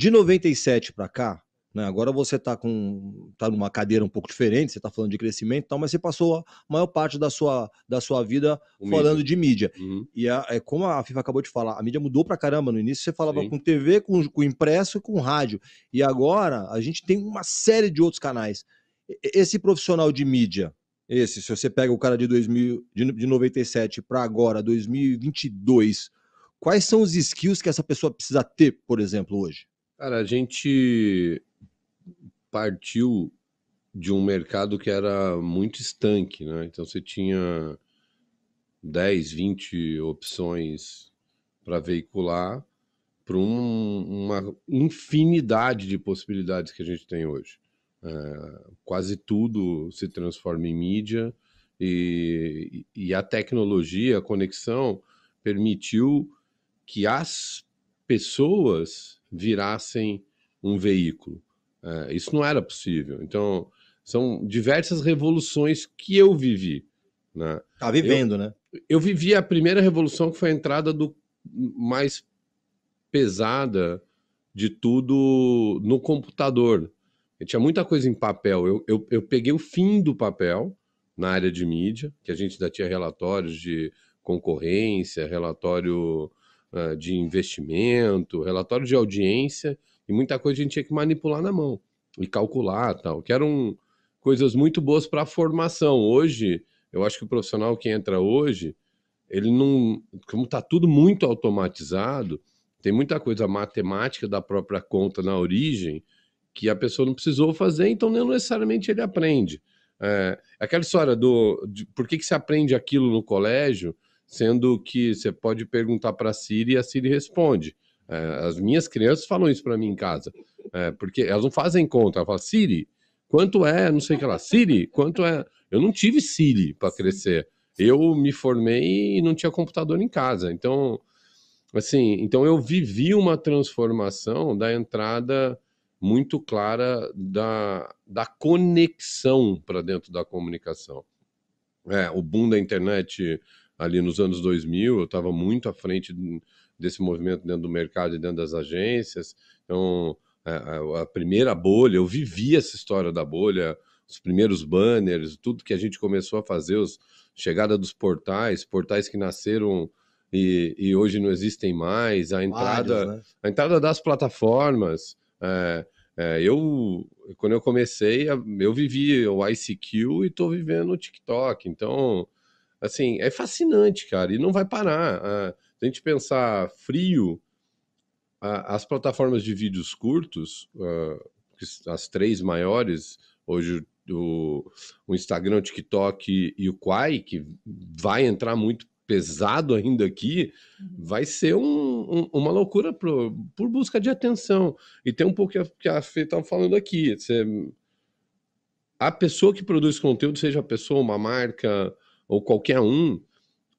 De 97 para cá, né, agora você está com tá numa cadeira um pouco diferente, você está falando de crescimento e tal, mas você passou a maior parte da sua, da sua vida o falando mídia. de mídia. Uhum. E a, é como a FIFA acabou de falar, a mídia mudou para caramba. No início você falava Sim. com TV, com, com impresso, com rádio. E agora a gente tem uma série de outros canais. Esse profissional de mídia, esse, se você pega o cara de, 2000, de, de 97 para agora, 2022, quais são os skills que essa pessoa precisa ter, por exemplo, hoje? Cara, a gente partiu de um mercado que era muito estanque, né? Então você tinha 10, 20 opções para veicular para um, uma infinidade de possibilidades que a gente tem hoje. É, quase tudo se transforma em mídia e, e a tecnologia, a conexão permitiu que as pessoas virassem um veículo. É, isso não era possível. Então, são diversas revoluções que eu vivi. Né? Tá vivendo, eu, né? Eu vivi a primeira revolução que foi a entrada do mais pesada de tudo no computador. Eu tinha muita coisa em papel. Eu, eu, eu peguei o fim do papel na área de mídia, que a gente ainda tinha relatórios de concorrência, relatório eh, de investimento, relatório de audiência, e muita coisa a gente tinha que manipular na mão e calcular tal, que eram coisas muito boas para a formação. Hoje, eu acho que o profissional que entra hoje, ele não. Como está tudo muito automatizado, tem muita coisa matemática da própria conta na origem que a pessoa não precisou fazer, então não necessariamente ele aprende. É, aquela história do de, por que, que se aprende aquilo no colégio sendo que você pode perguntar para a Siri e a Siri responde. É, as minhas crianças falam isso para mim em casa, é, porque elas não fazem conta. Ela fala, Siri, quanto é? Não sei o que lá. Siri, quanto é? Eu não tive Siri para crescer. Eu me formei e não tinha computador em casa. Então, assim, então eu vivi uma transformação da entrada muito clara da, da conexão para dentro da comunicação. É, o boom da internet ali nos anos 2000, eu estava muito à frente desse movimento dentro do mercado e dentro das agências. Então, é, é, a, primeira bolha, eu vivi essa história da bolha, os primeiros banners, tudo que a gente começou a fazer, os, chegada dos portais, portais que nasceram e, e hoje não existem mais, a entrada, Vários, né? a entrada das plataformas. É, é, eu, quando eu comecei, eu vivi o ICQ e estou vivendo o TikTok. Então, Assim, é fascinante, cara, e não vai parar. A, a gente pensar frio, as plataformas de vídeos curtos, ah, as três maiores, hoje o, o, Instagram, o TikTok e, e o Quai, que vai entrar muito pesado ainda aqui, uhum. vai ser um, um, uma loucura pro, por busca de atenção. E tem um pouco que a, que a Fê estava falando aqui. Você, a pessoa que produz conteúdo, seja a pessoa, uma marca, ou qualquer um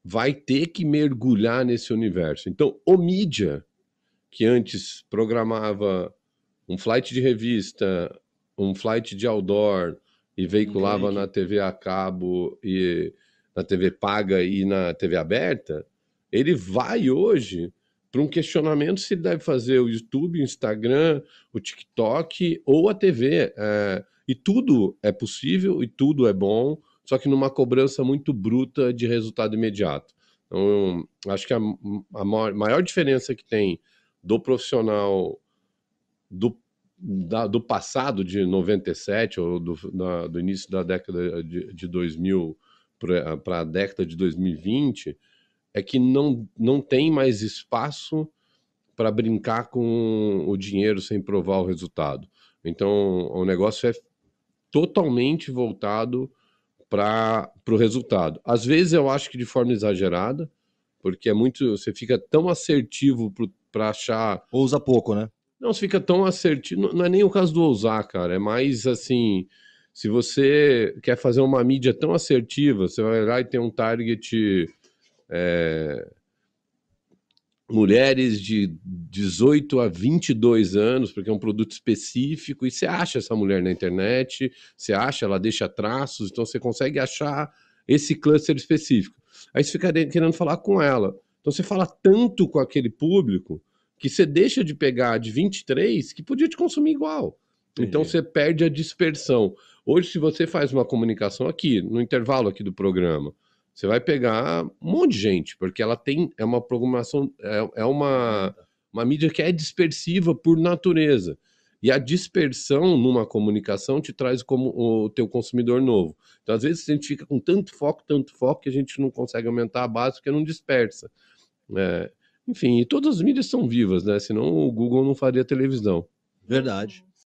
vai ter que mergulhar nesse universo. Então, o mídia, que antes programava um flight de revista, um flight de outdoor e veiculava Entendi. na TV a cabo e na TV paga e na TV aberta, ele vai hoje para um questionamento se deve fazer o YouTube, o Instagram, o TikTok ou a TV. É, e tudo é possível e tudo é bom só que numa cobrança muito bruta de resultado imediato. Então, acho que a, a maior, maior, diferença que tem do profissional do, da, do passado, de 97 ou do, da, do início da década de, de 2000 para a década de 2020, é que não, não tem mais espaço para brincar com o dinheiro sem provar o resultado. Então, o negócio é totalmente voltado para o resultado. Às vezes eu acho que de forma exagerada, porque é muito. Você fica tão assertivo para achar. Ousa pouco, né? Não, você fica tão assertivo. Não, não é nem o caso do ousar, cara. É mais assim. Se você quer fazer uma mídia tão assertiva, você vai lá e tem um target. É mulheres de 18 a 22 anos, porque é um produto específico, e você acha essa mulher na internet, você acha, ela deixa traços, então você consegue achar esse cluster específico. Aí você fica querendo falar com ela. Então você fala tanto com aquele público que você deixa de pegar de 23 que podia te consumir igual. Então você perde a dispersão. Hoje, se você faz uma comunicação aqui, no intervalo aqui do programa, você vai pegar um monte de gente, porque ela tem é uma programação, é, é uma uma mídia que é dispersiva por natureza. E a dispersão numa comunicação te traz como o teu consumidor novo. Então, às vezes, a gente fica com tanto foco, tanto foco, que a gente não consegue aumentar a base porque não dispersa. É, enfim, e todas as mídias são vivas, né? Senão o Google não faria televisão. Verdade.